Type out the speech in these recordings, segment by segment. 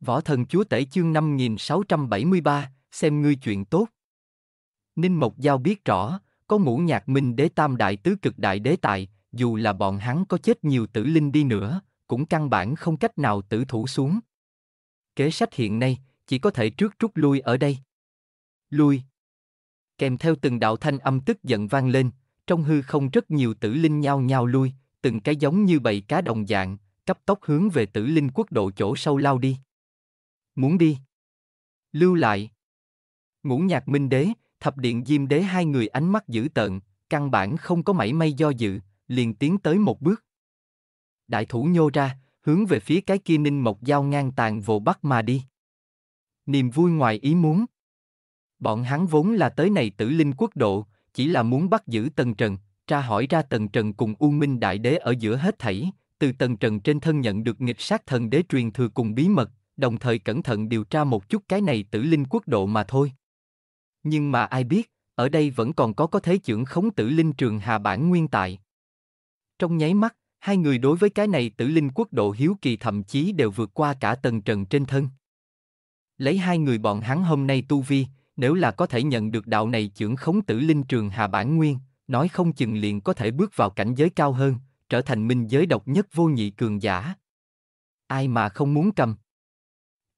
Võ thần chúa tể chương 5673, xem ngươi chuyện tốt. Ninh Mộc Giao biết rõ, có ngũ nhạc minh đế tam đại tứ cực đại đế tại, dù là bọn hắn có chết nhiều tử linh đi nữa, cũng căn bản không cách nào tử thủ xuống. Kế sách hiện nay, chỉ có thể trước rút lui ở đây. Lui. Kèm theo từng đạo thanh âm tức giận vang lên, trong hư không rất nhiều tử linh nhao nhao lui, từng cái giống như bầy cá đồng dạng, cấp tốc hướng về tử linh quốc độ chỗ sâu lao đi muốn đi. Lưu lại. Ngũ nhạc minh đế, thập điện diêm đế hai người ánh mắt dữ tợn, căn bản không có mảy may do dự, liền tiến tới một bước. Đại thủ nhô ra, hướng về phía cái kia ninh mộc dao ngang tàn vồ bắt mà đi. Niềm vui ngoài ý muốn. Bọn hắn vốn là tới này tử linh quốc độ, chỉ là muốn bắt giữ Tần Trần, tra hỏi ra Tần Trần cùng U Minh Đại Đế ở giữa hết thảy, từ Tần Trần trên thân nhận được nghịch sát thần đế truyền thừa cùng bí mật, đồng thời cẩn thận điều tra một chút cái này tử linh quốc độ mà thôi. Nhưng mà ai biết, ở đây vẫn còn có có thế trưởng khống tử linh trường hà bản nguyên tại. Trong nháy mắt, hai người đối với cái này tử linh quốc độ hiếu kỳ thậm chí đều vượt qua cả tầng trần trên thân. Lấy hai người bọn hắn hôm nay tu vi, nếu là có thể nhận được đạo này trưởng khống tử linh trường hà bản nguyên, nói không chừng liền có thể bước vào cảnh giới cao hơn, trở thành minh giới độc nhất vô nhị cường giả. Ai mà không muốn cầm.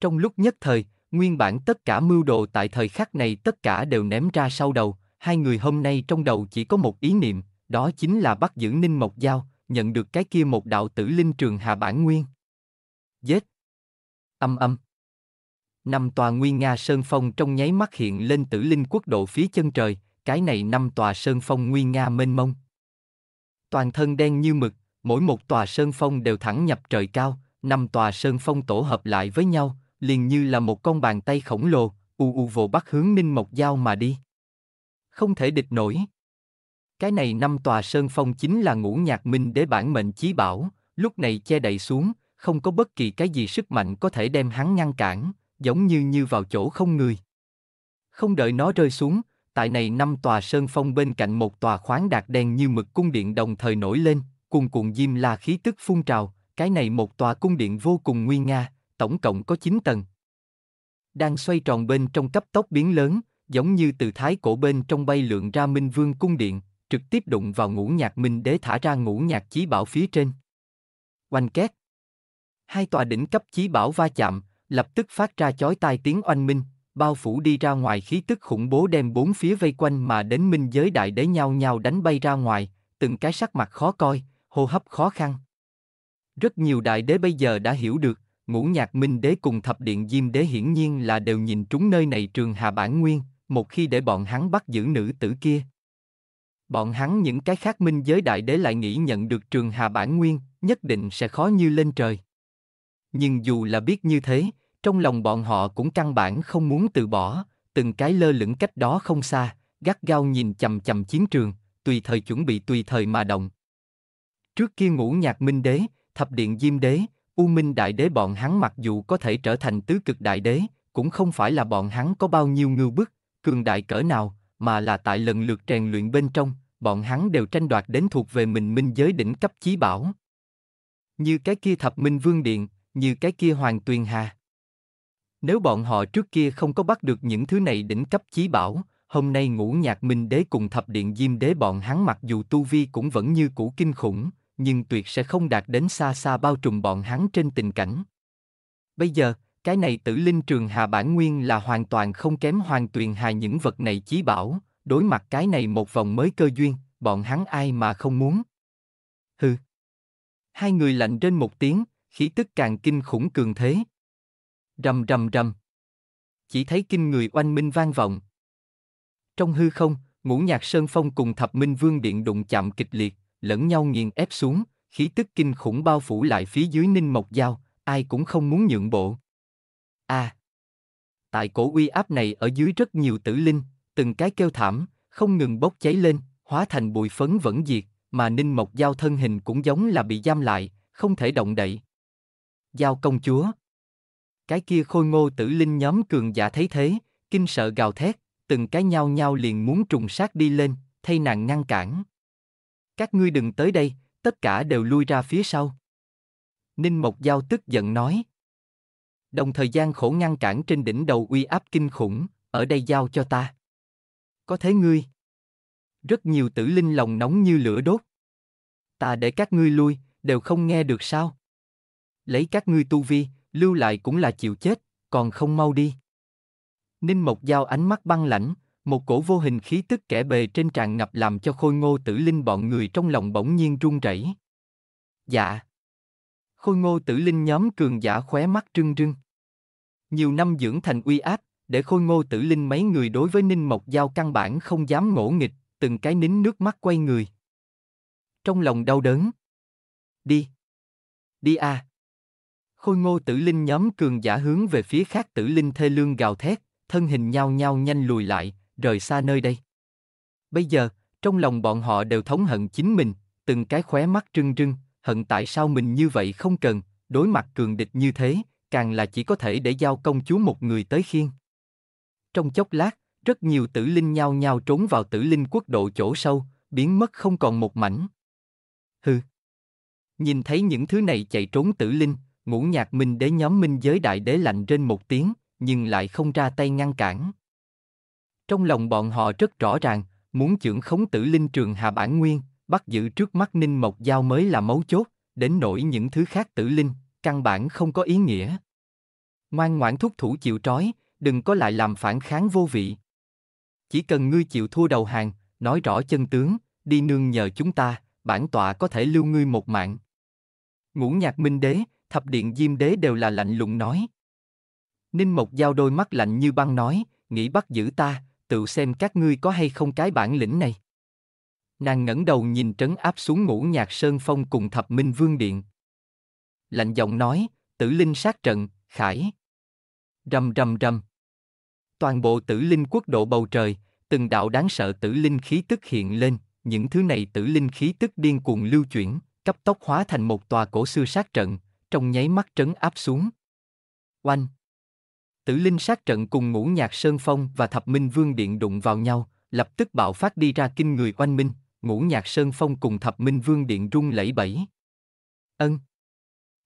Trong lúc nhất thời, nguyên bản tất cả mưu đồ tại thời khắc này tất cả đều ném ra sau đầu, hai người hôm nay trong đầu chỉ có một ý niệm, đó chính là bắt giữ Ninh Mộc dao nhận được cái kia một đạo tử linh trường hà bản nguyên. Giết! Âm âm! Năm tòa nguyên Nga Sơn Phong trong nháy mắt hiện lên tử linh quốc độ phía chân trời, cái này năm tòa Sơn Phong nguyên Nga mênh mông. Toàn thân đen như mực, mỗi một tòa Sơn Phong đều thẳng nhập trời cao, năm tòa Sơn Phong tổ hợp lại với nhau, liền như là một con bàn tay khổng lồ, u u vồ bắt hướng Ninh Mộc Giao mà đi. Không thể địch nổi. Cái này năm tòa sơn phong chính là ngũ nhạc minh đế bản mệnh chí bảo, lúc này che đậy xuống, không có bất kỳ cái gì sức mạnh có thể đem hắn ngăn cản, giống như như vào chỗ không người. Không đợi nó rơi xuống, tại này năm tòa sơn phong bên cạnh một tòa khoáng đạt đen như mực cung điện đồng thời nổi lên, cùng cuộn diêm la khí tức phun trào, cái này một tòa cung điện vô cùng nguy nga, tổng cộng có 9 tầng. Đang xoay tròn bên trong cấp tốc biến lớn, giống như từ thái cổ bên trong bay lượn ra Minh Vương cung điện, trực tiếp đụng vào ngũ nhạc Minh Đế thả ra ngũ nhạc chí bảo phía trên. Oanh két. Hai tòa đỉnh cấp chí bảo va chạm, lập tức phát ra chói tai tiếng oanh minh, bao phủ đi ra ngoài khí tức khủng bố đem bốn phía vây quanh mà đến minh giới đại đế nhau nhau đánh bay ra ngoài, từng cái sắc mặt khó coi, hô hấp khó khăn. Rất nhiều đại đế bây giờ đã hiểu được, ngũ nhạc minh đế cùng thập điện diêm đế hiển nhiên là đều nhìn trúng nơi này trường hà bản nguyên, một khi để bọn hắn bắt giữ nữ tử kia. Bọn hắn những cái khác minh giới đại đế lại nghĩ nhận được trường hà bản nguyên, nhất định sẽ khó như lên trời. Nhưng dù là biết như thế, trong lòng bọn họ cũng căn bản không muốn từ bỏ, từng cái lơ lửng cách đó không xa, gắt gao nhìn chầm chầm chiến trường, tùy thời chuẩn bị tùy thời mà động. Trước kia ngũ nhạc minh đế, thập điện diêm đế, U Minh Đại Đế bọn hắn mặc dù có thể trở thành tứ cực đại đế, cũng không phải là bọn hắn có bao nhiêu ngưu bức, cường đại cỡ nào, mà là tại lần lượt rèn luyện bên trong, bọn hắn đều tranh đoạt đến thuộc về mình minh giới đỉnh cấp chí bảo. Như cái kia thập minh vương điện, như cái kia hoàng tuyền hà. Nếu bọn họ trước kia không có bắt được những thứ này đỉnh cấp chí bảo, hôm nay ngũ nhạc minh đế cùng thập điện diêm đế bọn hắn mặc dù tu vi cũng vẫn như cũ kinh khủng, nhưng tuyệt sẽ không đạt đến xa xa bao trùm bọn hắn trên tình cảnh. Bây giờ, cái này tử linh trường hà bản nguyên là hoàn toàn không kém hoàng tuyền hà những vật này chí bảo, đối mặt cái này một vòng mới cơ duyên, bọn hắn ai mà không muốn. Hừ. Hai người lạnh trên một tiếng, khí tức càng kinh khủng cường thế. Rầm rầm rầm. Chỉ thấy kinh người oanh minh vang vọng. Trong hư không, ngũ nhạc sơn phong cùng thập minh vương điện đụng chạm kịch liệt, lẫn nhau nghiền ép xuống, khí tức kinh khủng bao phủ lại phía dưới ninh mộc dao, ai cũng không muốn nhượng bộ. A. À, tại cổ uy áp này ở dưới rất nhiều tử linh, từng cái kêu thảm, không ngừng bốc cháy lên, hóa thành bụi phấn vẫn diệt, mà ninh mộc dao thân hình cũng giống là bị giam lại, không thể động đậy. Giao công chúa. Cái kia khôi ngô tử linh nhóm cường giả thấy thế, kinh sợ gào thét, từng cái nhau nhau liền muốn trùng sát đi lên, thay nàng ngăn cản. Các ngươi đừng tới đây, tất cả đều lui ra phía sau. Ninh Mộc Giao tức giận nói. Đồng thời gian khổ ngăn cản trên đỉnh đầu uy áp kinh khủng, ở đây giao cho ta. Có thế ngươi. Rất nhiều tử linh lòng nóng như lửa đốt. Ta để các ngươi lui, đều không nghe được sao. Lấy các ngươi tu vi, lưu lại cũng là chịu chết, còn không mau đi. Ninh Mộc Giao ánh mắt băng lãnh, một cổ vô hình khí tức kẻ bề trên tràn ngập làm cho khôi ngô tử linh bọn người trong lòng bỗng nhiên run rẩy. Dạ. Khôi ngô tử linh nhóm cường giả khóe mắt trưng trưng. Nhiều năm dưỡng thành uy áp, để khôi ngô tử linh mấy người đối với ninh mộc giao căn bản không dám ngỗ nghịch, từng cái nín nước mắt quay người. Trong lòng đau đớn. Đi. Đi à. Khôi ngô tử linh nhóm cường giả hướng về phía khác tử linh thê lương gào thét, thân hình nhao nhao nhanh lùi lại, rời xa nơi đây. Bây giờ, trong lòng bọn họ đều thống hận chính mình, từng cái khóe mắt trưng trưng, hận tại sao mình như vậy không cần, đối mặt cường địch như thế, càng là chỉ có thể để giao công chúa một người tới khiên. Trong chốc lát, rất nhiều tử linh nhao nhao trốn vào tử linh quốc độ chỗ sâu, biến mất không còn một mảnh. Hừ. Nhìn thấy những thứ này chạy trốn tử linh, ngũ nhạc minh đế nhóm minh giới đại đế lạnh trên một tiếng, nhưng lại không ra tay ngăn cản. Trong lòng bọn họ rất rõ ràng, muốn trưởng khống tử linh trường hà bản nguyên, bắt giữ trước mắt Ninh Mộc Giao mới là mấu chốt, đến nỗi những thứ khác tử linh, căn bản không có ý nghĩa. Ngoan ngoãn thúc thủ chịu trói, đừng có lại làm phản kháng vô vị. Chỉ cần ngươi chịu thua đầu hàng, nói rõ chân tướng, đi nương nhờ chúng ta, bản tọa có thể lưu ngươi một mạng. Ngũ nhạc minh đế, thập điện diêm đế đều là lạnh lùng nói. Ninh Mộc Giao đôi mắt lạnh như băng nói, nghĩ bắt giữ ta, tự xem các ngươi có hay không cái bản lĩnh này. Nàng ngẩng đầu nhìn trấn áp xuống ngũ nhạc sơn phong cùng thập minh vương điện. Lạnh giọng nói, tử linh sát trận, khải. Rầm rầm rầm. Toàn bộ tử linh quốc độ bầu trời, từng đạo đáng sợ tử linh khí tức hiện lên, những thứ này tử linh khí tức điên cuồng lưu chuyển, cấp tốc hóa thành một tòa cổ xưa sát trận, trong nháy mắt trấn áp xuống. Oanh! Tử linh sát trận cùng ngũ nhạc sơn phong và thập minh vương điện đụng vào nhau, lập tức bạo phát đi ra kinh người oanh minh, ngũ nhạc sơn phong cùng thập minh vương điện rung lẩy bẩy. Ân.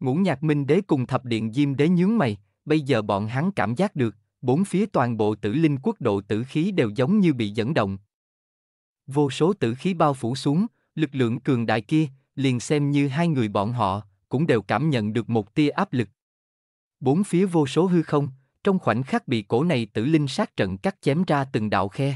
Ngũ nhạc minh đế cùng thập điện diêm đế nhướng mày, bây giờ bọn hắn cảm giác được, bốn phía toàn bộ tử linh quốc độ tử khí đều giống như bị dẫn động. Vô số tử khí bao phủ xuống, lực lượng cường đại kia, liền xem như hai người bọn họ, cũng đều cảm nhận được một tia áp lực. Bốn phía vô số hư không, trong khoảnh khắc bị cổ này tử linh sát trận cắt chém ra từng đạo khe.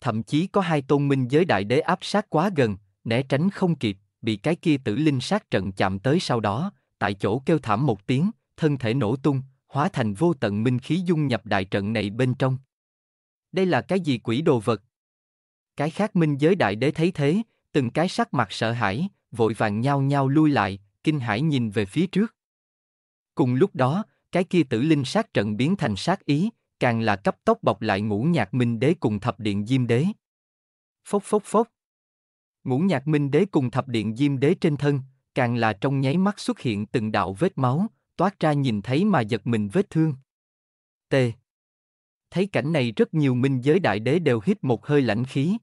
Thậm chí có hai tôn minh giới đại đế áp sát quá gần, né tránh không kịp, bị cái kia tử linh sát trận chạm tới sau đó, tại chỗ kêu thảm một tiếng, thân thể nổ tung, hóa thành vô tận minh khí dung nhập đại trận này bên trong. Đây là cái gì quỷ đồ vật? Cái khác minh giới đại đế thấy thế, từng cái sắc mặt sợ hãi, vội vàng nhau nhau lui lại, kinh hãi nhìn về phía trước. Cùng lúc đó, cái kia tử linh sát trận biến thành sát ý, càng là cấp tốc bọc lại ngũ nhạc minh đế cùng thập điện diêm đế. Phốc phốc phốc. Ngũ nhạc minh đế cùng thập điện diêm đế trên thân, càng là trong nháy mắt xuất hiện từng đạo vết máu, toát ra nhìn thấy mà giật mình vết thương. T. Thấy cảnh này rất nhiều minh giới đại đế đều hít một hơi lãnh khí.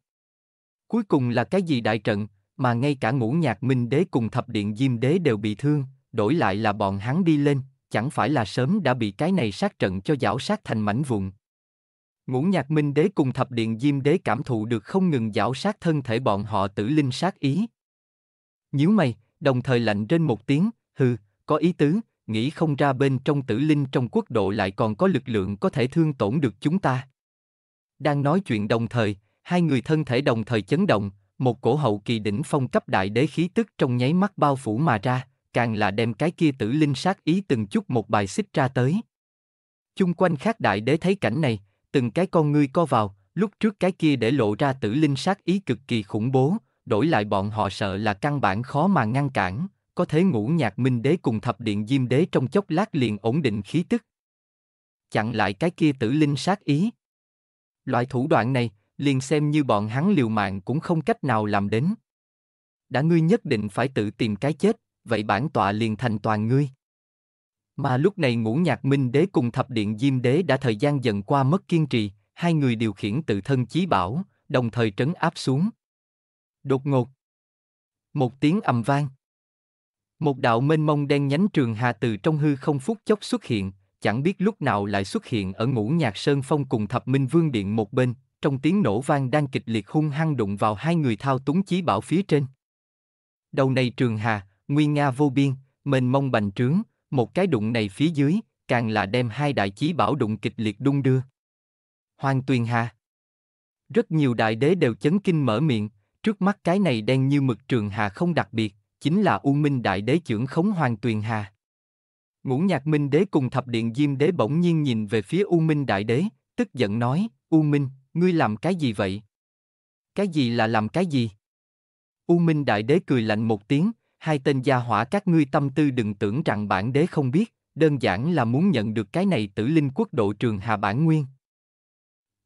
Cuối cùng là cái gì đại trận, mà ngay cả ngũ nhạc minh đế cùng thập điện diêm đế đều bị thương, đổi lại là bọn hắn đi lên, chẳng phải là sớm đã bị cái này sát trận cho giảo sát thành mảnh vụn. Ngũ nhạc minh đế cùng thập điện diêm đế cảm thụ được không ngừng giảo sát thân thể bọn họ tử linh sát ý. Nhíu mày, đồng thời lạnh trên một tiếng, hừ, có ý tứ, nghĩ không ra bên trong tử linh trong quốc độ lại còn có lực lượng có thể thương tổn được chúng ta. Đang nói chuyện đồng thời, hai người thân thể đồng thời chấn động, một cổ hậu kỳ đỉnh phong cấp đại đế khí tức trong nháy mắt bao phủ mà ra, càng là đem cái kia tử linh sát ý từng chút một bài xích ra tới. Chung quanh khác đại đế thấy cảnh này, từng cái con ngươi co vào, lúc trước cái kia để lộ ra tử linh sát ý cực kỳ khủng bố, đổi lại bọn họ sợ là căn bản khó mà ngăn cản, có thể ngũ nhạc minh đế cùng thập điện diêm đế trong chốc lát liền ổn định khí tức. Chặn lại cái kia tử linh sát ý. Loại thủ đoạn này, liền xem như bọn hắn liều mạng cũng không cách nào làm đến. Đã ngươi nhất định phải tự tìm cái chết, vậy bản tọa liền thành toàn ngươi. Mà lúc này ngũ nhạc minh đế cùng thập điện diêm đế đã thời gian dần qua mất kiên trì, hai người điều khiển tự thân chí bảo, đồng thời trấn áp xuống. Đột ngột. Một tiếng ầm vang. Một đạo mênh mông đen nhánh trường hà từ trong hư không phút chốc xuất hiện, chẳng biết lúc nào lại xuất hiện ở ngũ nhạc sơn phong cùng thập minh vương điện một bên, trong tiếng nổ vang đang kịch liệt hung hăng đụng vào hai người thao túng chí bảo phía trên. Đầu này trường hà, Nguyên Nga vô biên, mênh mông bành trướng, một cái đụng này phía dưới, càng là đem hai đại chí bảo đụng kịch liệt đung đưa. Hoàng Tuyền Hà Rất nhiều đại đế đều chấn kinh mở miệng, trước mắt cái này đen như mực trường hà không đặc biệt, chính là U Minh Đại Đế trưởng khống Hoàng Tuyền Hà. Ngũ Nhạc Minh Đế cùng Thập Điện Diêm Đế bỗng nhiên nhìn về phía U Minh Đại Đế, tức giận nói, U Minh, ngươi làm cái gì vậy? Cái gì là làm cái gì? U Minh Đại Đế cười lạnh một tiếng, hai tên gia hỏa các ngươi tâm tư đừng tưởng rằng bản đế không biết, đơn giản là muốn nhận được cái này tử linh quốc độ trường hà bản nguyên.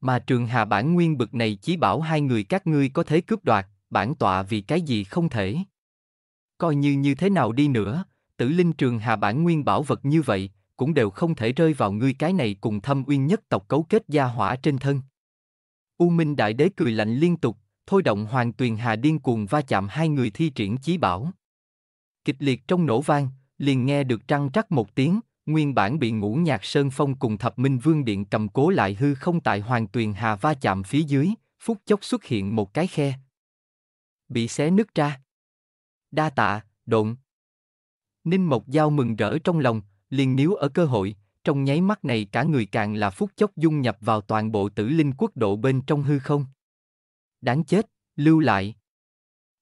Mà trường hà bản nguyên bực này chỉ bảo hai người các ngươi có thể cướp đoạt, bản tọa vì cái gì không thể. Coi như như thế nào đi nữa, tử linh trường hà bản nguyên bảo vật như vậy, cũng đều không thể rơi vào ngươi cái này cùng thâm uyên nhất tộc cấu kết gia hỏa trên thân. U Minh Đại Đế cười lạnh liên tục, thôi động hoàng tuyền hà điên cuồng va chạm hai người thi triển chí bảo kịch liệt trong nổ vang, liền nghe được trăng trắc một tiếng, nguyên bản bị ngũ nhạc sơn phong cùng thập minh vương điện cầm cố lại hư không tại hoàng tuyền hà va chạm phía dưới, phút chốc xuất hiện một cái khe. Bị xé nứt ra. Đa tạ, độn. Ninh Mộc Giao mừng rỡ trong lòng, liền níu ở cơ hội, trong nháy mắt này cả người càng là phút chốc dung nhập vào toàn bộ tử linh quốc độ bên trong hư không. Đáng chết, lưu lại.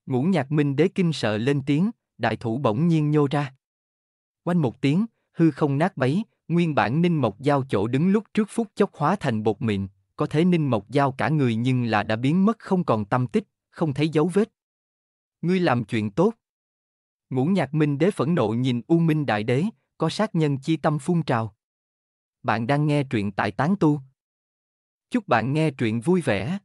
Ngũ nhạc minh đế kinh sợ lên tiếng, đại thủ bỗng nhiên nhô ra. Quanh một tiếng, hư không nát bấy, nguyên bản Ninh Mộc Giao chỗ đứng lúc trước phút chốc hóa thành bột mịn, có thể Ninh Mộc Giao cả người nhưng là đã biến mất không còn tâm tích, không thấy dấu vết. Ngươi làm chuyện tốt. Ngũ nhạc minh đế phẫn nộ nhìn U Minh Đại Đế, có sát nhân chi tâm phun trào. Bạn đang nghe truyện tại Tán Tu. Chúc bạn nghe truyện vui vẻ.